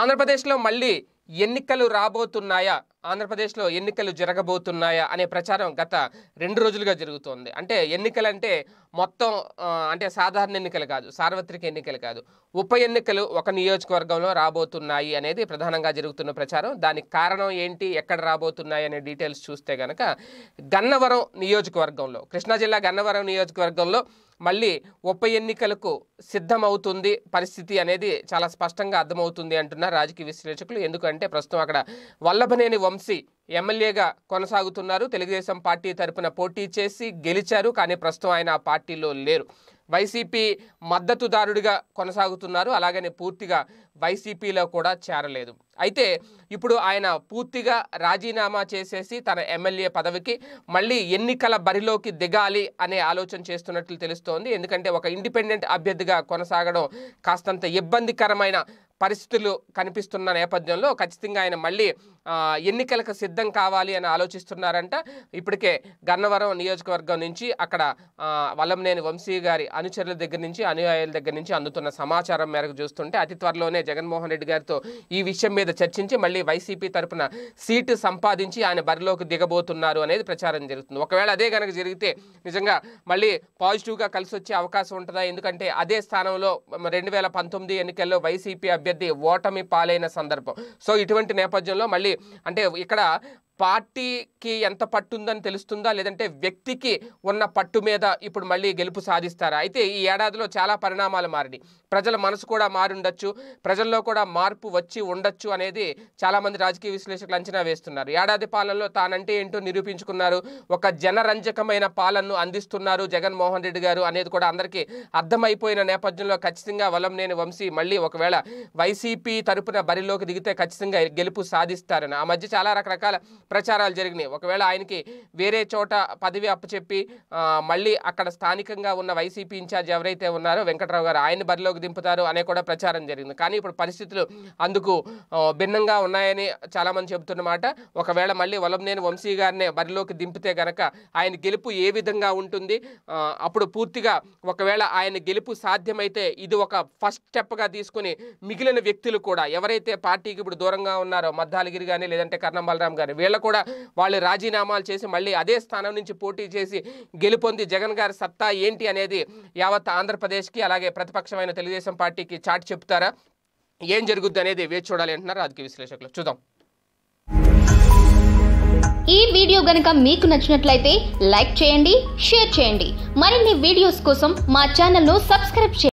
ఆంధ్రప్రదేశ్లో మళ్ళీ ఎన్నికలు రాబోతున్నాయా ఆంధ్రప్రదేశ్లో ఎన్నికలు జరగబోతున్నాయా అనే ప్రచారం గత రెండు రోజులుగా జరుగుతోంది అంటే ఎన్నికలంటే మొత్తం అంటే సాధారణ ఎన్నికలు కాదు సార్వత్రిక ఎన్నికలు కాదు ఉప ఎన్నికలు ఒక నియోజకవర్గంలో రాబోతున్నాయి అనేది ప్రధానంగా జరుగుతున్న ప్రచారం దానికి కారణం ఏంటి ఎక్కడ రాబోతున్నాయి అనే డీటెయిల్స్ చూస్తే కనుక గన్నవరం నియోజకవర్గంలో కృష్ణా జిల్లా గన్నవరం నియోజకవర్గంలో మళ్ళీ ఉప ఎన్నికలకు సిద్ధమవుతుంది పరిస్థితి అనేది చాలా స్పష్టంగా అర్థమవుతుంది అంటున్నారు రాజకీయ విశ్లేషకులు ఎందుకంటే ప్రస్తుతం అక్కడ వల్లభనేని వంశీ ఎమ్మెల్యేగా కొనసాగుతున్నారు తెలుగుదేశం పార్టీ తరపున పోటీ చేసి గెలిచారు కానీ ప్రస్తుతం ఆయన ఆ పార్టీలో లేరు వైసీపీ మద్దతుదారుడిగా కొనసాగుతున్నారు అలాగనే పూర్తిగా వైసీపీలో కూడా చేరలేదు అయితే ఇప్పుడు ఆయన పూర్తిగా రాజీనామా చేసేసి తన ఎమ్మెల్యే పదవికి మళ్ళీ ఎన్నికల బరిలోకి దిగాలి అనే ఆలోచన చేస్తున్నట్లు తెలుస్తోంది ఎందుకంటే ఒక ఇండిపెండెంట్ అభ్యర్థిగా కొనసాగడం కాస్తంత ఇబ్బందికరమైన పరిస్థితులు కనిపిస్తున్న నేపథ్యంలో ఖచ్చితంగా ఆయన మళ్ళీ ఎన్నికలకు సిద్ధం కావాలి అని ఆలోచిస్తున్నారంట ఇప్పటికే గన్నవరం నియోజకవర్గం నుంచి అక్కడ వల్లంనేని వంశీ గారి అనుచరుల దగ్గర నుంచి అనుయాయుల దగ్గర నుంచి అందుతున్న సమాచారం మేరకు చూస్తుంటే అతి త్వరలోనే జగన్మోహన్ రెడ్డి గారితో ఈ విషయం మీద చర్చించి మళ్ళీ వైసీపీ తరఫున సీటు సంపాదించి ఆయన బరిలోకి దిగబోతున్నారు అనేది ప్రచారం జరుగుతుంది ఒకవేళ అదే కనుక జరిగితే నిజంగా మళ్ళీ పాజిటివ్గా కలిసి వచ్చే అవకాశం ఉంటుందా ఎందుకంటే అదే స్థానంలో రెండు వేల పంతొమ్మిది ఎన్నికల్లో వైసీపీ అభ్యర్థి అభ్యర్థి ఓటమి పాలైన సందర్భం సో ఇటువంటి నేపథ్యంలో మళ్ళీ అంటే ఇక్కడ పార్టీకి ఎంత పట్టుందని తెలుస్తుందా లేదంటే వ్యక్తికి ఉన్న పట్టు మీద ఇప్పుడు మళ్ళీ గెలుపు సాధిస్తారా అయితే ఈ ఏడాదిలో చాలా పరిణామాలు మారినాయి ప్రజల మనసు కూడా మారుండొచ్చు ప్రజల్లో కూడా మార్పు వచ్చి ఉండొచ్చు అనేది చాలామంది రాజకీయ విశ్లేషకులు అంచనా వేస్తున్నారు ఏడాది పాలనలో తానంటే ఏంటో నిరూపించుకున్నారు ఒక జనరంజకమైన పాలనను అందిస్తున్నారు జగన్మోహన్ రెడ్డి గారు అనేది కూడా అందరికీ అర్థమైపోయిన నేపథ్యంలో ఖచ్చితంగా నేను వంశీ మళ్ళీ ఒకవేళ వైసీపీ తరపున బరిలోకి దిగితే ఖచ్చితంగా గెలుపు సాధిస్తారని ఆ మధ్య చాలా రకరకాల ప్రచారాలు జరిగినాయి ఒకవేళ ఆయనకి వేరే చోట పదవి అప్పచెప్పి మళ్ళీ అక్కడ స్థానికంగా ఉన్న వైసీపీ ఇన్ఛార్జ్ ఎవరైతే ఉన్నారో వెంకట్రావు గారు ఆయన బరిలోకి దింపుతారు అనే కూడా ప్రచారం జరిగింది కానీ ఇప్పుడు పరిస్థితులు అందుకు భిన్నంగా ఉన్నాయని చాలామంది చెబుతున్నమాట ఒకవేళ మళ్ళీ వలంనేని వంశీ గారిని బరిలోకి దింపితే గనక ఆయన గెలుపు ఏ విధంగా ఉంటుంది అప్పుడు పూర్తిగా ఒకవేళ ఆయన గెలుపు సాధ్యమైతే ఇది ఒక ఫస్ట్ స్టెప్గా తీసుకుని మిగిలిన వ్యక్తులు కూడా ఎవరైతే పార్టీకి ఇప్పుడు దూరంగా ఉన్నారో మద్దాలగిరి కానీ లేదంటే కర్ణం బలరాం గారు వీళ్ళ కూడా వాళ్ళు రాజీనామాలు చేసి మళ్ళీ అదే స్థానం నుంచి పోటీ చేసి గెలుపొంది జగన్ గారి సత్తా ఏంటి అనేది యావత్ ఆంధ్రప్రదేశ్కి అలాగే ప్రతిపక్షమైన తెలుగుదేశం పార్టీకి చాటి చెప్తారా ఏం జరుగుద్ది అనేది వేచి చూడాలి అంటున్నారు రాజకీయ విశ్లేషకులు చూద్దాం ఈ వీడియో గనక మీకు నచ్చినట్లయితే లైక్ చేయండి షేర్ చేయండి మరిన్ని వీడియోస్ కోసం మా ను సబ్స్క్రైబ్ చేయండి